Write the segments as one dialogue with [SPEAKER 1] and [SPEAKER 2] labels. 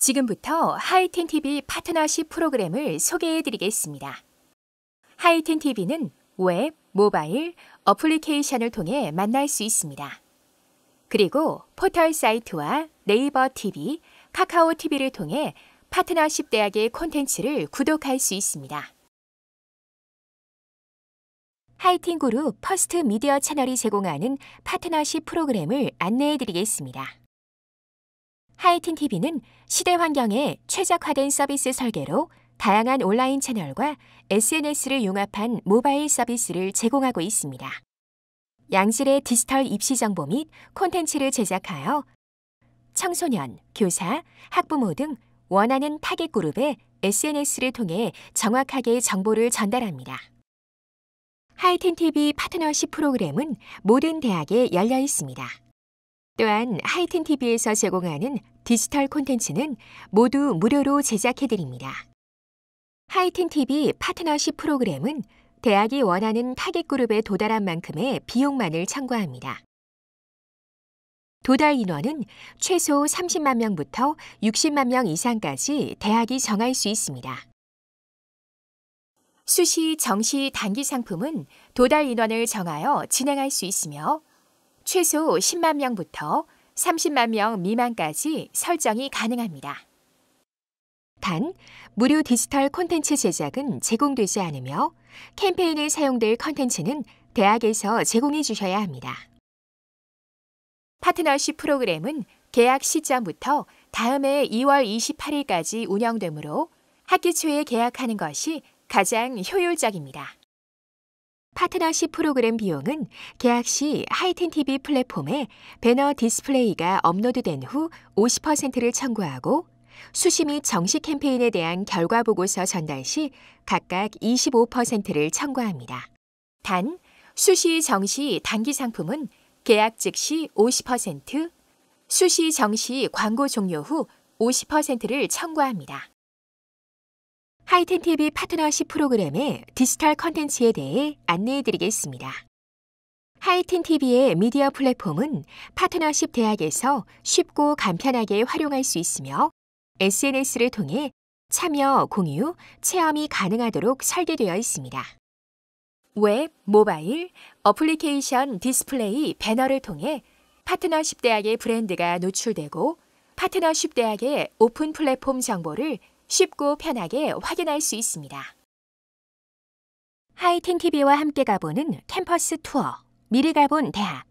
[SPEAKER 1] 지금부터 하이틴 TV 파트너십 프로그램을 소개해 드리겠습니다. 하이틴 TV는 웹, 모바일, 어플리케이션을 통해 만날 수 있습니다. 그리고 포털 사이트와 네이버 TV, 카카오 TV를 통해 파트너십 대학의 콘텐츠를 구독할 수 있습니다. 하이틴 그룹 퍼스트 미디어 채널이 제공하는 파트너십 프로그램을 안내해 드리겠습니다. 하이틴 TV는 시대 환경에 최적화된 서비스 설계로 다양한 온라인 채널과 SNS를 융합한 모바일 서비스를 제공하고 있습니다. 양질의 디지털 입시 정보 및 콘텐츠를 제작하여 청소년, 교사, 학부모 등 원하는 타겟 그룹에 SNS를 통해 정확하게 정보를 전달합니다. 하이틴 TV 파트너십 프로그램은 모든 대학에 열려 있습니다. 또한 하이틴 TV에서 제공하는 디지털 콘텐츠는 모두 무료로 제작해드립니다. 하이틴 TV 파트너십 프로그램은 대학이 원하는 타겟 그룹에 도달한 만큼의 비용만을 청구합니다. 도달 인원은 최소 30만 명부터 60만 명 이상까지 대학이 정할 수 있습니다. 수시, 정시, 단기 상품은 도달 인원을 정하여 진행할 수 있으며 최소 10만 명부터 30만 명 미만까지 설정이 가능합니다. 단, 무료 디지털 콘텐츠 제작은 제공되지 않으며 캠페인에 사용될 콘텐츠는 대학에서 제공해 주셔야 합니다. 파트너십 프로그램은 계약 시점부터 다음해 2월 28일까지 운영되므로 학기 초에 계약하는 것이 가장 효율적입니다. 파트너십 프로그램 비용은 계약 시 하이텐 TV 플랫폼에 배너 디스플레이가 업로드된 후 50%를 청구하고 수시 및 정식 캠페인에 대한 결과 보고서 전달 시 각각 25%를 청구합니다. 단, 수시 정시 단기 상품은 계약 즉시 50%, 수시 정시 광고 종료 후 50%를 청구합니다. 하이텐TV 파트너십 프로그램의 디지털 컨텐츠에 대해 안내해드리겠습니다. 하이틴TV의 미디어 플랫폼은 파트너십 대학에서 쉽고 간편하게 활용할 수 있으며 SNS를 통해 참여, 공유, 체험이 가능하도록 설계되어 있습니다. 웹, 모바일, 어플리케이션, 디스플레이, 배너를 통해 파트너십 대학의 브랜드가 노출되고 파트너십 대학의 오픈 플랫폼 정보를 쉽고 편하게 확인할 수 있습니다. 하이틴 TV와 함께 가보는 캠퍼스 투어, 미리 가본 대학.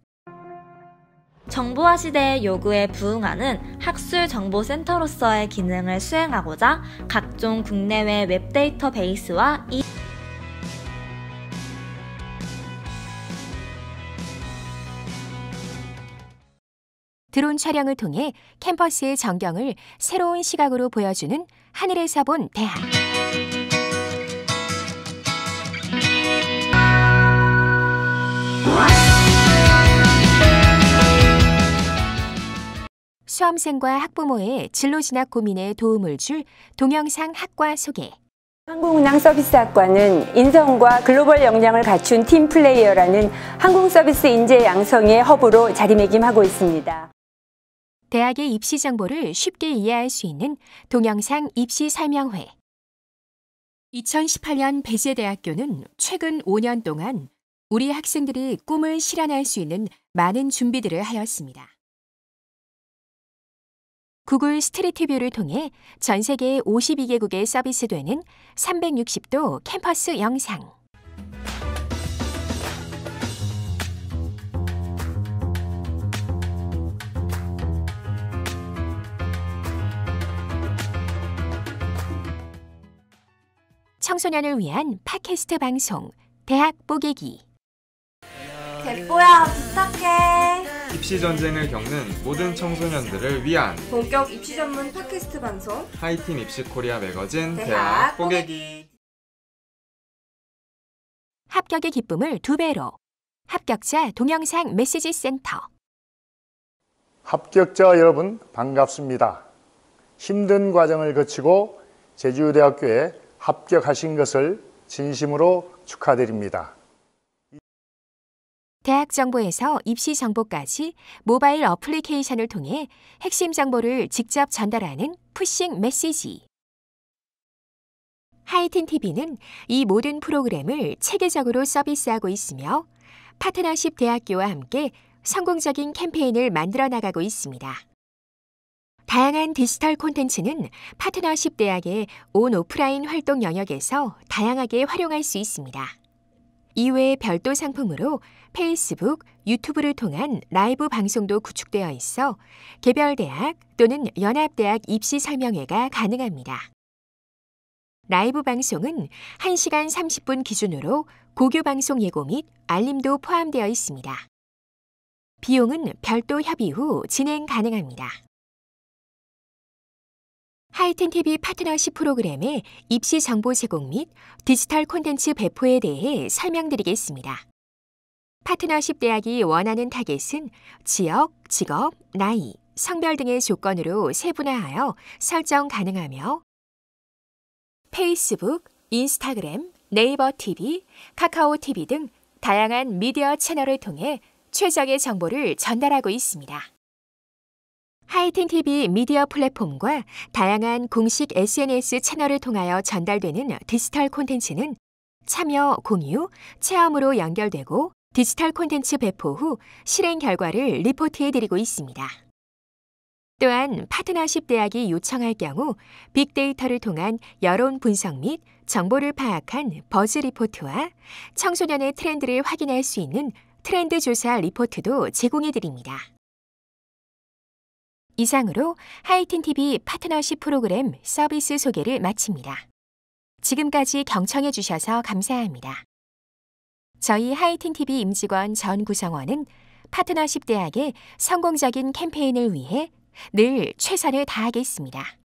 [SPEAKER 1] 정보화 시대의 요구에 부응하는 학술정보센터로서의 기능을 수행하고자 각종 국내외 웹데이터 베이스와 이 드론 촬영을 통해 캠퍼스의 전경을 새로운 시각으로 보여주는 하늘에서 본 대학. 수험생과 학부모의 진로 진학 고민에 도움을 줄 동영상 학과 소개. 항공운항 서비스학과는 인성과 글로벌 역량을 갖춘 팀 플레이어라는 항공 서비스 인재 양성의 허브로 자리매김하고 있습니다. 대학의 입시 정보를 쉽게 이해할 수 있는 동영상 입시 설명회. 2018년 배제대학교는 최근 5년 동안 우리 학생들이 꿈을 실현할 수 있는 많은 준비들을 하였습니다. 구글 스트리트뷰를 통해 전 세계 52개국에 서비스되는 360도 캠퍼스 영상. 청소년을 위한 팟캐스트 방송 대학 보개기 대뽀야 부탁해 입시 전쟁을 겪는 모든 청소년들을 위한 본격 입시 전문 팟캐스트 방송 하이팀 입시 코리아 매거진 대학, 대학 기 합격의 기쁨을 두 배로 합격자 동영상 메시지 센터 합격자 여러분 반갑습니다. 힘든 과정을 거치고 제주대학교에 합격하신 것을 진심으로 축하드립니다. 대학 정보에서 입시 정보까지 모바일 어플리케이션을 통해 핵심 정보를 직접 전달하는 푸싱 메시지. 하이틴 TV는 이 모든 프로그램을 체계적으로 서비스하고 있으며 파트너십 대학교와 함께 성공적인 캠페인을 만들어 나가고 있습니다. 다양한 디지털 콘텐츠는 파트너십 대학의 온 오프라인 활동 영역에서 다양하게 활용할 수 있습니다. 이외에 별도 상품으로 페이스북, 유튜브를 통한 라이브 방송도 구축되어 있어 개별 대학 또는 연합 대학 입시 설명회가 가능합니다. 라이브 방송은 1시간 30분 기준으로 고교 방송 예고 및 알림도 포함되어 있습니다. 비용은 별도 협의 후 진행 가능합니다. 하이텐TV 파트너십 프로그램의 입시 정보 제공 및 디지털 콘텐츠 배포에 대해 설명드리겠습니다. 파트너십 대학이 원하는 타겟은 지역, 직업, 나이, 성별 등의 조건으로 세분화하여 설정 가능하며 페이스북, 인스타그램, 네이버 TV, 카카오 TV 등 다양한 미디어 채널을 통해 최적의 정보를 전달하고 있습니다. 하이틴 TV 미디어 플랫폼과 다양한 공식 SNS 채널을 통하여 전달되는 디지털 콘텐츠는 참여, 공유, 체험으로 연결되고 디지털 콘텐츠 배포 후 실행 결과를 리포트해드리고 있습니다. 또한 파트너십 대학이 요청할 경우 빅데이터를 통한 여론 분석 및 정보를 파악한 버즈 리포트와 청소년의 트렌드를 확인할 수 있는 트렌드 조사 리포트도 제공해드립니다. 이상으로 하이틴TV 파트너십 프로그램 서비스 소개를 마칩니다. 지금까지 경청해 주셔서 감사합니다. 저희 하이틴TV 임직원 전 구성원은 파트너십 대학의 성공적인 캠페인을 위해 늘 최선을 다하겠습니다.